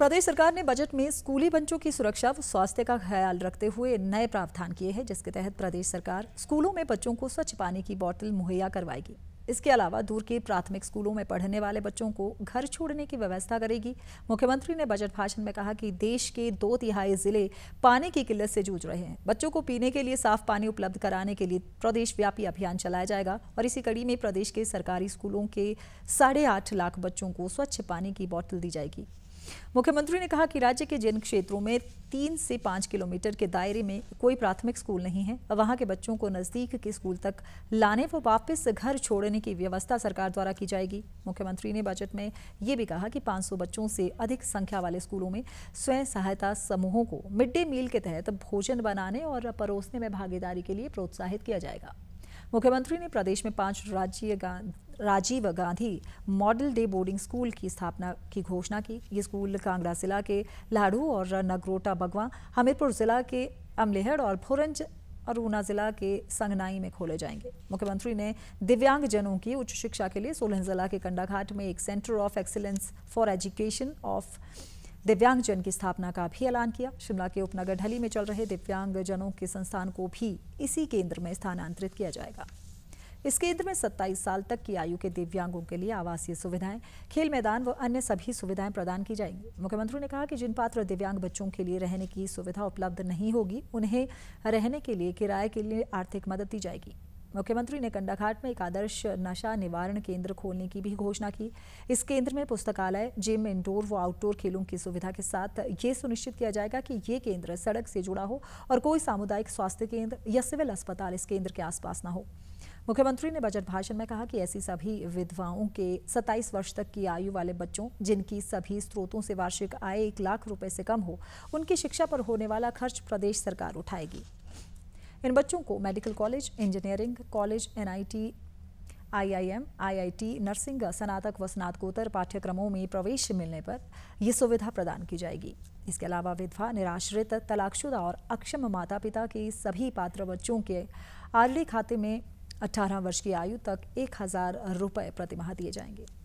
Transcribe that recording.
प्रदेश सरकार ने बजट में स्कूली बच्चों की सुरक्षा व स्वास्थ्य का ख्याल रखते हुए नए प्रावधान किए हैं जिसके तहत प्रदेश सरकार स्कूलों में बच्चों को स्वच्छ पानी की बोतल मुहैया करवाएगी इसके अलावा दूर के प्राथमिक स्कूलों में पढ़ने वाले बच्चों को घर छोड़ने की व्यवस्था करेगी मुख्यमंत्री ने बजट भाषण में कहा कि देश के दो तिहाई जिले पानी की किल्लत से जूझ रहे हैं बच्चों को पीने के लिए साफ पानी उपलब्ध कराने के लिए प्रदेशव्यापी अभियान चलाया जाएगा और इसी कड़ी में प्रदेश के सरकारी स्कूलों के साढ़े लाख बच्चों को स्वच्छ पानी की बॉटल दी जाएगी मुख्यमंत्री ने कहा कि राज्य के जिन क्षेत्रों में तीन से पाँच किलोमीटर के दायरे में कोई प्राथमिक स्कूल नहीं है वहां के बच्चों को नज़दीक के स्कूल तक लाने व वापस घर छोड़ने की व्यवस्था सरकार द्वारा की जाएगी मुख्यमंत्री ने बजट में ये भी कहा कि 500 बच्चों से अधिक संख्या वाले स्कूलों में स्वयं सहायता समूहों को मिड डे मील के तहत भोजन बनाने और परोसने में भागीदारी के लिए प्रोत्साहित किया जाएगा मुख्यमंत्री ने प्रदेश में पांच राज्य Rajiv Gandhi model day boarding school की स्थापना की घोषणा की ये स्कूल कांगड़ा जिला के लाडू और नगरोटा बगवा हमीरपुर जिला के अमलेहड़ और भोरंज और ऊना जिला के संगनाई में खोले जाएंगे मुख्यमंत्री ने दिव्यांगजनों की उच्च शिक्षा के लिए सोलन जिला के कंडाघाट में एक centre of excellence for education of दिव्यांगजन की स्थापना का भी ऐलान किया शिमला के उपनगर ढली में चल रहे दिव्यांगजनों के संस्थान को भी इसी केंद्र में स्थानांतरित किया जाएगा इस केंद्र में 27 साल तक की आयु के दिव्यांगों के लिए आवासीय सुविधाएं खेल मैदान व अन्य सभी सुविधाएं प्रदान की जाएंगी मुख्यमंत्री ने कहा कि जिन पात्र दिव्यांग बच्चों के लिए रहने की सुविधा उपलब्ध नहीं होगी उन्हें रहने के लिए किराए के लिए आर्थिक मदद दी जाएगी मुख्यमंत्री ने कंडाघाट में एक आदर्श नशा निवारण केंद्र खोलने की भी घोषणा की इस केंद्र में पुस्तकालय जिम इंडोर व आउटडोर खेलों की सुविधा के साथ ये सुनिश्चित किया जाएगा कि ये केंद्र सड़क से जुड़ा हो और कोई सामुदायिक स्वास्थ्य केंद्र या सिविल अस्पताल इस केंद्र के आसपास ना हो मुख्यमंत्री ने बजट भाषण में कहा कि ऐसी सभी विधवाओं के 27 वर्ष तक की आयु वाले बच्चों जिनकी सभी स्रोतों से वार्षिक आय एक लाख रुपए से कम हो उनकी शिक्षा पर होने वाला खर्च प्रदेश सरकार उठाएगी इन बच्चों को medical college engineering college NIT IIM, IIT, nursing स्नातक व स्नातकोत्तर पाठ्यक्रमों में प्रवेश मिलने पर यह सुविधा प्रदान की जाएगी इसके अलावा विधवा निराश्रित तलाकशुदा और अक्षम माता पिता के सभी पात्र बच्चों के आर्ली खाते में 18 वर्ष की आयु तक एक हजार रुपये प्रतिमाह दिए जाएंगे